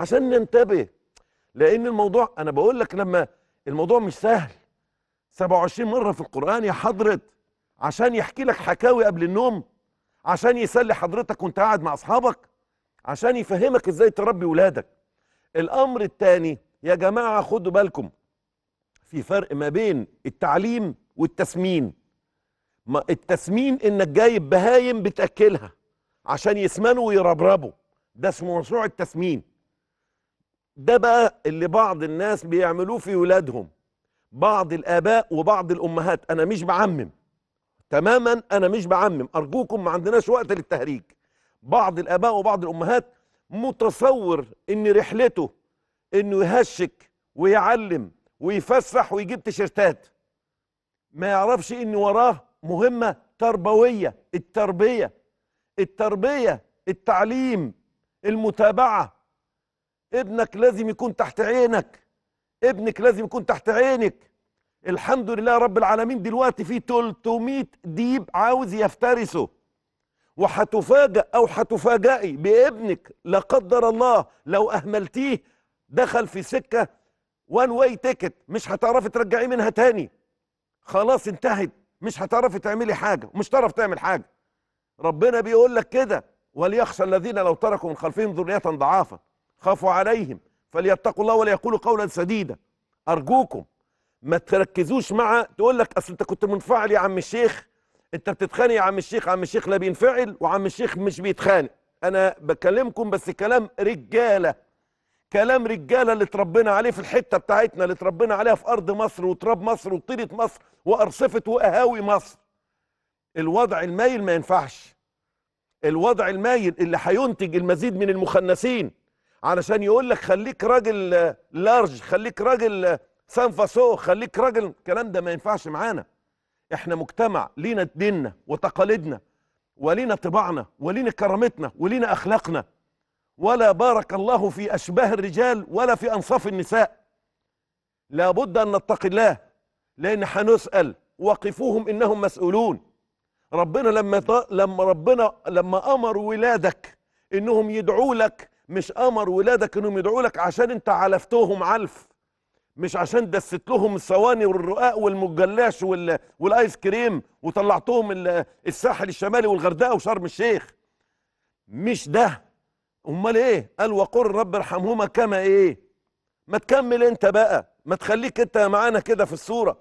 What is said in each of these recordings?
عشان ننتبه لان الموضوع انا بقول لك لما الموضوع مش سهل 27 مره في القران يا حضرت عشان يحكي لك حكاوي قبل النوم عشان يسلي حضرتك وانت قاعد مع اصحابك عشان يفهمك ازاي تربي ولادك الامر الثاني يا جماعه خدوا بالكم في فرق ما بين التعليم والتسمين ما التسمين انك جايب بهايم بتاكلها عشان يسمنوا ويربربوا ده اسمه مشروع التسمين ده بقى اللي بعض الناس بيعملوه في ولادهم بعض الآباء وبعض الأمهات أنا مش بعمم تماما أنا مش بعمم أرجوكم ما عندناش وقت للتهريج بعض الآباء وبعض الأمهات متصور إن رحلته إنه يهشك ويعلم ويفسح ويجيب تيشيرتات ما يعرفش إن وراه مهمة تربوية التربية التربية التعليم المتابعة ابنك لازم يكون تحت عينك ابنك لازم يكون تحت عينك الحمد لله رب العالمين دلوقتي في 300 ديب عاوز يفترسه وهتفاجئ او هتفاجئي بابنك لا قدر الله لو اهملتيه دخل في سكه وان واي تيكت مش هتعرفي ترجعيه منها تاني خلاص انتهت مش هتعرفي تعملي حاجه مش هتعرف تعمل حاجه ربنا بيقول لك كده وليخشى الذين لو تركوا من خلفهم ذريه ضعافا خافوا عليهم فليتقوا الله وليقولوا قولا سديدا ارجوكم ما تركزوش مع تقول لك اصل انت كنت منفعل يا عم الشيخ انت بتتخانق يا عم الشيخ عم الشيخ لا بينفعل وعم الشيخ مش بيتخانق انا بكلمكم بس كلام رجاله كلام رجاله اللي اتربينا عليه في الحته بتاعتنا اللي اتربينا عليها في ارض مصر وتراب مصر وطينه مصر وارصفه وقهاوي مصر الوضع المايل ما ينفعش الوضع المايل اللي هينتج المزيد من المخنثين علشان يقول لك خليك راجل لارج خليك راجل سان فاسو خليك راجل الكلام ده ما ينفعش معانا احنا مجتمع لينا ديننا وتقاليدنا ولينا طباعنا ولينا كرامتنا ولينا اخلاقنا ولا بارك الله في اشباه الرجال ولا في انصاف النساء لابد ان نتقي الله لان هنسال وقفوهم انهم مسؤولون ربنا لما لما ربنا لما امر ولادك انهم يدعوا لك مش امر ولادك انهم يدعوا لك عشان انت علفتهم علف مش عشان دست لهم الصواني والرقاق والمجلاش والايس كريم وطلعتهم الساحل الشمالي والغردقه وشرم الشيخ مش ده امال ايه قال وقل رب ارحمهما كما ايه ما تكمل انت بقى ما تخليك انت معانا كده في الصوره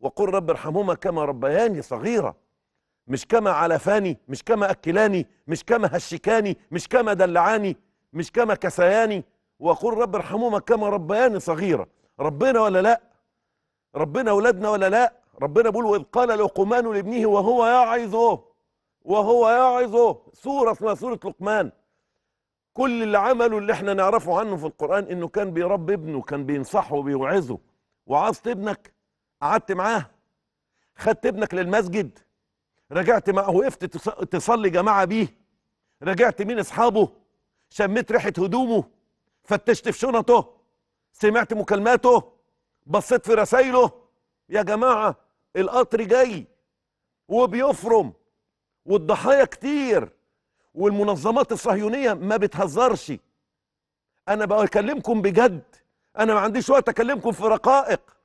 وقل رب ارحمهما كما ربياني صغيره مش كما علفاني مش كما اكلاني مش كما هشكاني مش كما دلعاني مش كما كسياني وأقول رب ارحمهما كما ربياني صغيرة ربنا ولا لا ربنا أولادنا ولا لا ربنا بيقول وإذ قال لقمان لابنه وهو يعظه وهو يعظه سورة اسمها سورة لقمان كل اللي عمله اللي احنا نعرفه عنه في القرآن انه كان بيربي ابنه كان بينصحه وبيوعظه وعظت ابنك قعدت معاه خدت ابنك للمسجد رجعت معه وقفت تصلي جماعة بيه رجعت مين اصحابه شميت ريحه هدومه فتشت في شنطه سمعت مكالماته بصيت في رسايله يا جماعه القطر جاي وبيفرم والضحايا كتير والمنظمات الصهيونيه ما بتهزرش انا بكلمكم بجد انا ما عنديش وقت اكلمكم في رقائق